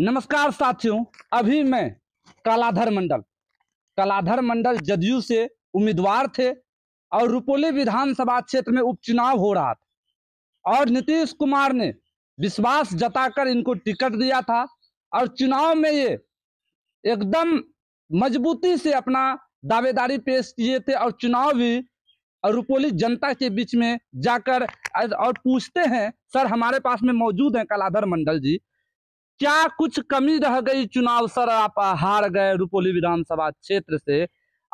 नमस्कार साथियों अभी मैं कालाधर मंडल कालाधर मंडल जदयू से उम्मीदवार थे और रुपोली विधानसभा क्षेत्र में उपचुनाव हो रहा था और नीतीश कुमार ने विश्वास जताकर इनको टिकट दिया था और चुनाव में ये एकदम मजबूती से अपना दावेदारी पेश किए थे और चुनाव भी रुपोली जनता के बीच में जाकर और पूछते हैं सर हमारे पास में मौजूद हैं कालाधर मंडल जी क्या कुछ कमी रह गई चुनाव सर आप हार गए रुपोली विधानसभा क्षेत्र से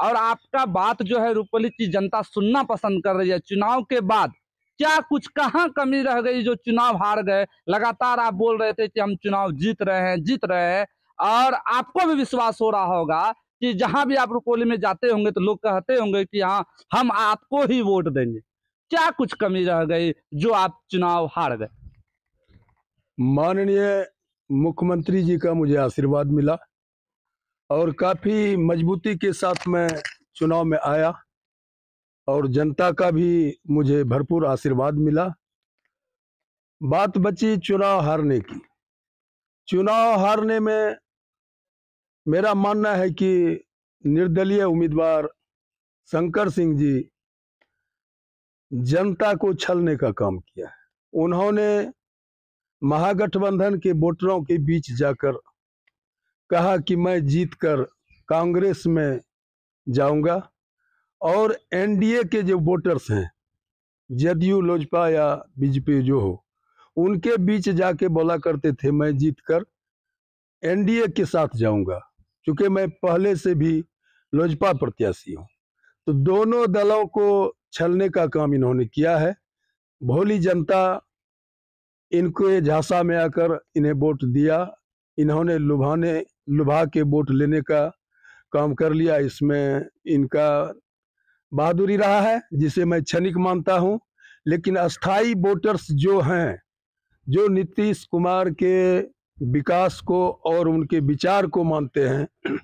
और आपका बात जो है रुपोली की जनता सुनना पसंद कर रही है चुनाव के बाद क्या कुछ कहाँ कमी रह गई जो चुनाव हार गए लगातार आप बोल रहे थे कि हम चुनाव जीत रहे हैं जीत रहे हैं और आपको भी विश्वास हो रहा होगा कि जहां भी आप रुपोली में जाते होंगे तो लोग कहते होंगे कि हाँ हम आपको ही वोट देंगे क्या कुछ कमी रह गई जो आप चुनाव हार गए माननीय मुख्यमंत्री जी का मुझे आशीर्वाद मिला और काफ़ी मजबूती के साथ मैं चुनाव में आया और जनता का भी मुझे भरपूर आशीर्वाद मिला बात बची चुनाव हारने की चुनाव हारने में मेरा मानना है कि निर्दलीय उम्मीदवार शंकर सिंह जी जनता को छलने का काम किया है उन्होंने महागठबंधन के वोटरों के बीच जाकर कहा कि मैं जीतकर कांग्रेस में जाऊंगा और एनडीए के जो वोटर्स हैं जदयू लोजपा या बीजेपी जो हो उनके बीच जाके बोला करते थे मैं जीतकर एनडीए के साथ जाऊंगा क्योंकि मैं पहले से भी लोजपा प्रत्याशी हूँ तो दोनों दलों को छलने का काम इन्होंने किया है भोली जनता इनके झांसा में आकर इन्हें वोट दिया इन्होंने लुभाने लुभा के वोट लेने का काम कर लिया इसमें इनका बहादुरी रहा है जिसे मैं क्षणिक मानता हूँ लेकिन अस्थाई वोटर्स जो हैं जो नीतीश कुमार के विकास को और उनके विचार को मानते हैं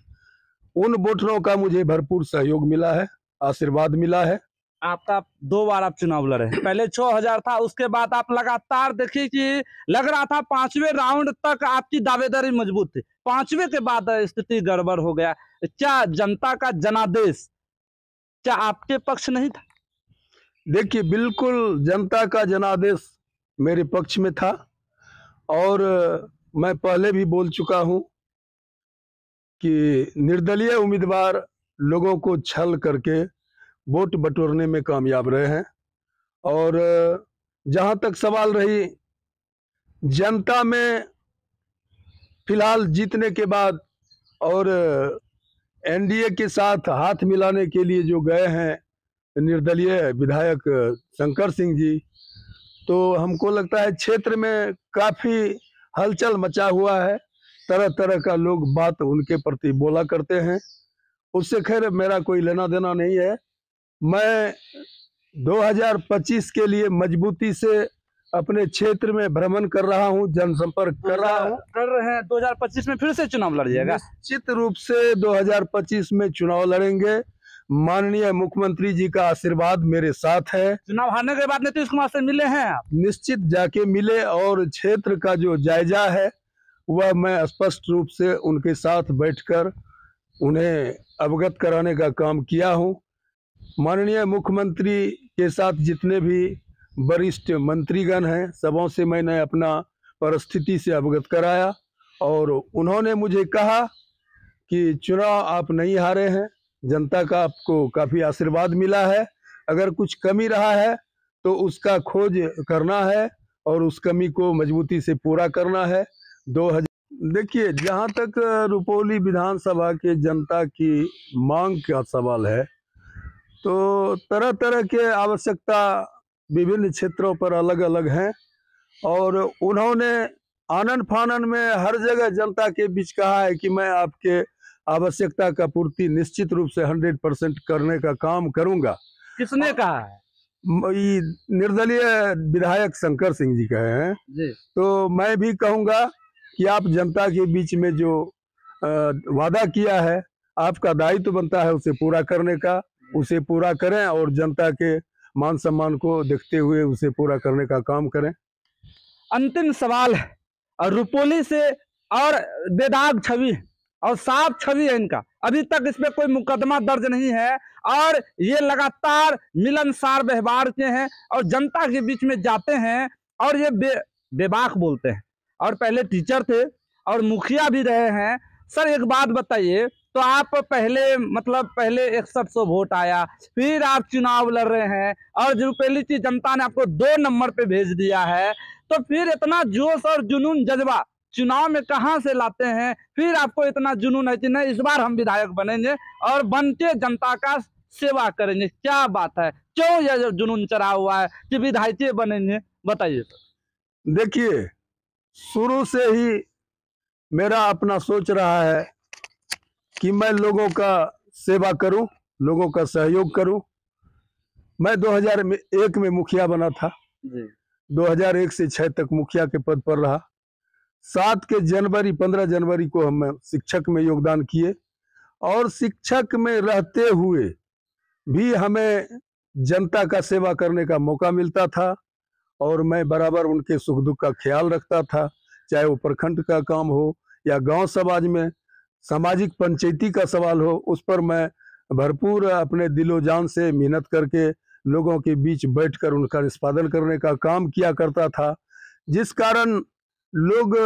उन वोटरों का मुझे भरपूर सहयोग मिला है आशीर्वाद मिला है आपका दो बार आप चुनाव लड़े पहले छह हजार था उसके बाद आप लगातार देखिए कि लग रहा था पांचवें राउंड तक आपकी दावेदारी मजबूत थी पांचवें के बाद स्थिति गड़बड़ हो गया क्या जनता का जनादेश क्या आपके पक्ष नहीं था देखिए बिल्कुल जनता का जनादेश मेरे पक्ष में था और मैं पहले भी बोल चुका हूं कि निर्दलीय उम्मीदवार लोगों को छल करके वोट बटोरने में कामयाब रहे हैं और जहां तक सवाल रही जनता में फिलहाल जीतने के बाद और एनडीए के साथ हाथ मिलाने के लिए जो गए हैं निर्दलीय विधायक शंकर सिंह जी तो हमको लगता है क्षेत्र में काफ़ी हलचल मचा हुआ है तरह तरह का लोग बात उनके प्रति बोला करते हैं उससे खैर मेरा कोई लेना देना नहीं है मैं 2025 के लिए मजबूती से अपने क्षेत्र में भ्रमण कर रहा हूं जनसंपर्क कर रहा हूं कर रहे हैं 2025 में फिर से चुनाव लड़ जाएगा निश्चित रूप से 2025 में चुनाव लड़ेंगे माननीय मुख्यमंत्री जी का आशीर्वाद मेरे साथ है चुनाव हारने के बाद नीतीश कुमार से मिले हैं आप निश्चित जाके मिले और क्षेत्र का जो जायजा है वह मैं स्पष्ट रूप से उनके साथ बैठकर उन्हें अवगत कराने का काम किया हूं माननीय मुख्यमंत्री के साथ जितने भी वरिष्ठ मंत्रीगण हैं सबों से मैंने अपना परिस्थिति से अवगत कराया और उन्होंने मुझे कहा कि चुनाव आप नहीं हारे हैं जनता का आपको काफ़ी आशीर्वाद मिला है अगर कुछ कमी रहा है तो उसका खोज करना है और उस कमी को मजबूती से पूरा करना है दो हजार देखिए जहाँ तक रुपौली विधानसभा के जनता की मांग का सवाल है तो तरह तरह के आवश्यकता विभिन्न क्षेत्रों पर अलग अलग हैं और उन्होंने आनंद फानन में हर जगह जनता के बीच कहा है कि मैं आपके आवश्यकता का पूर्ति निश्चित रूप से हंड्रेड परसेंट करने का काम करूंगा किसने कहा है निर्दलीय विधायक शंकर सिंह जी कहे हैं तो मैं भी कहूंगा कि आप जनता के बीच में जो वादा किया है आपका दायित्व तो बनता है उसे पूरा करने का उसे पूरा करें और जनता के मान सम्मान को देखते हुए उसे पूरा करने का काम करें अंतिम सवाल रुपोली से और बेदाग छवि और साफ छवि है इनका अभी तक इस पर कोई मुकदमा दर्ज नहीं है और ये लगातार मिलनसार व्यवहार के हैं और जनता के बीच में जाते हैं और ये बे बेबाक बोलते हैं और पहले टीचर थे और मुखिया भी रहे हैं सर एक बात बताइए तो आप पहले मतलब पहले इकसठ सौ वोट आया फिर आप चुनाव लड़ रहे हैं और जो पहली चीज जनता ने आपको दो नंबर पे भेज दिया है तो फिर इतना जोश और जुनून जज्बा चुनाव में कहाँ से लाते हैं फिर आपको इतना जुनून है कि नहीं इस बार हम विधायक बनेंगे और बन जनता का सेवा करेंगे क्या बात है क्यों यह जुनून चढ़ा हुआ है कि विधायक बनेंगे बताइए तो। देखिए शुरू से ही मेरा अपना सोच रहा है कि मैं लोगों का सेवा करूं लोगों का सहयोग करूं मैं 2001 में मुखिया बना था जी 2001 से 6 तक मुखिया के पद पर रहा सात के जनवरी पंद्रह जनवरी को हम शिक्षक में योगदान किए और शिक्षक में रहते हुए भी हमें जनता का सेवा करने का मौका मिलता था और मैं बराबर उनके सुख दुख का ख्याल रखता था चाहे वो प्रखंड का काम हो या गांव समाज में सामाजिक पंचायती का सवाल हो उस पर मैं भरपूर अपने दिलो जान से मेहनत करके लोगों के बीच बैठकर उनका निष्पादन करने का काम किया करता था जिस कारण लोग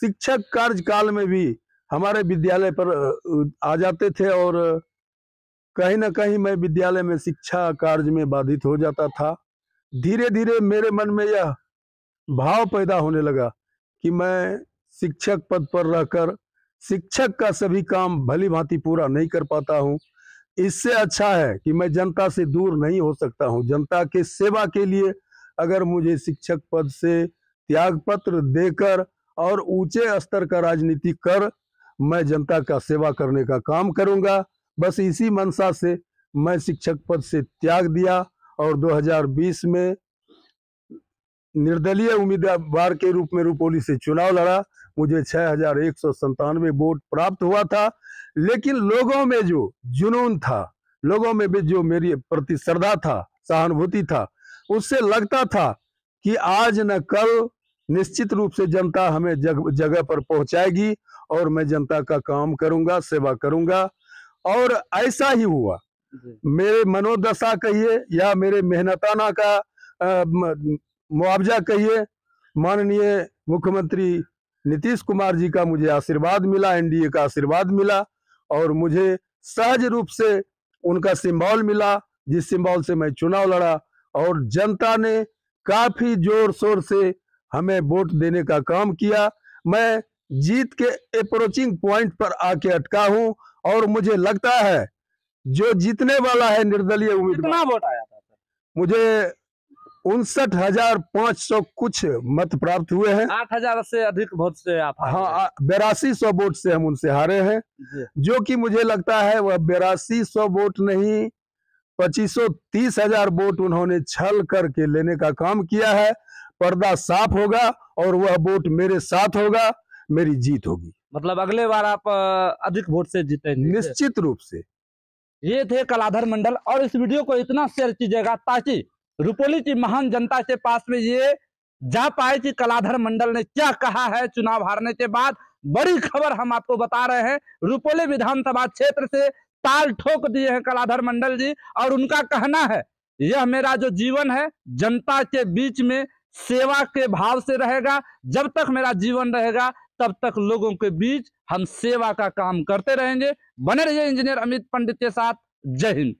शिक्षक कार्यकाल में भी हमारे विद्यालय पर आ जाते थे और कहीं ना कहीं मैं विद्यालय में शिक्षा कार्य में बाधित हो जाता था धीरे धीरे मेरे मन में यह भाव पैदा होने लगा कि मैं शिक्षक पद पर रहकर शिक्षक का सभी काम भली भांति पूरा नहीं कर पाता हूं इससे अच्छा है कि मैं जनता से दूर नहीं हो सकता हूँ जनता के सेवा के लिए अगर मुझे शिक्षक पद से त्याग पत्र देकर और ऊंचे स्तर का राजनीति कर मैं जनता का सेवा करने का काम करूंगा बस इसी मनसा से मैं शिक्षक पद से त्याग दिया और 2020 में निर्दलीय उम्मीदवार के रूप में रूपोली से चुनाव लड़ा मुझे छह हजार एक सौ संतानवे वोट प्राप्त हुआ था लेकिन लोगों में जो जुनून था लोगों में भी जो मेरी प्रति श्रद्धा था सहानुभूति था उससे लगता था कि आज न कल निश्चित रूप से जनता हमें जग, जगह पर पहुंचाएगी और मैं जनता का काम करूंगा सेवा करूंगा और ऐसा ही हुआ मेरे मनोदशा कहिए या मेरे मेहनताना का आ, म, मुआवजा कहिए माननीय मुख्यमंत्री नीतीश कुमार जी का मुझे आशीर्वाद मिला एनडीए का आशीर्वाद मिला और मुझे सहज रूप से उनका सिंबॉल मिला जिस सिंबॉल से मैं चुनाव लड़ा और जनता ने काफी जोर शोर से हमें वोट देने का काम किया मैं जीत के अप्रोचिंग पॉइंट पर आके अटका हूं और मुझे लगता है जो जीतने वाला है निर्दलीय उम्मीदवार मुझे उनसठ हजार पाँच सौ कुछ मत प्राप्त हुए हैं आठ हजार से अधिक वोट से आप हाँ बेरासी सौ वोट से हम उनसे हारे हैं जो कि मुझे लगता है वह बेरासी सौ वोट नहीं पच्चीसो तीस हजार वोट उन्होंने छल करके लेने का काम किया है पर्दा साफ होगा और वह वोट मेरे साथ होगा मेरी जीत होगी मतलब अगले बार आप अधिक वोट से जीतेंगे निश्चित रूप से ये थे कलाधर मंडल और इस वीडियो को इतना शेयर कीजिएगा ताकि रुपोली की महान जनता के पास में ये जा पाए कि कलाधर मंडल ने क्या कहा है चुनाव हारने के बाद बड़ी खबर हम आपको बता रहे हैं रुपोली विधानसभा क्षेत्र से ताल ठोक दिए हैं कलाधर मंडल जी और उनका कहना है यह मेरा जो जीवन है जनता के बीच में सेवा के भाव से रहेगा जब तक मेरा जीवन रहेगा तब तक लोगों के बीच हम सेवा का काम करते रहेंगे बने रहिए इंजीनियर अमित पंडित के साथ जय हिंद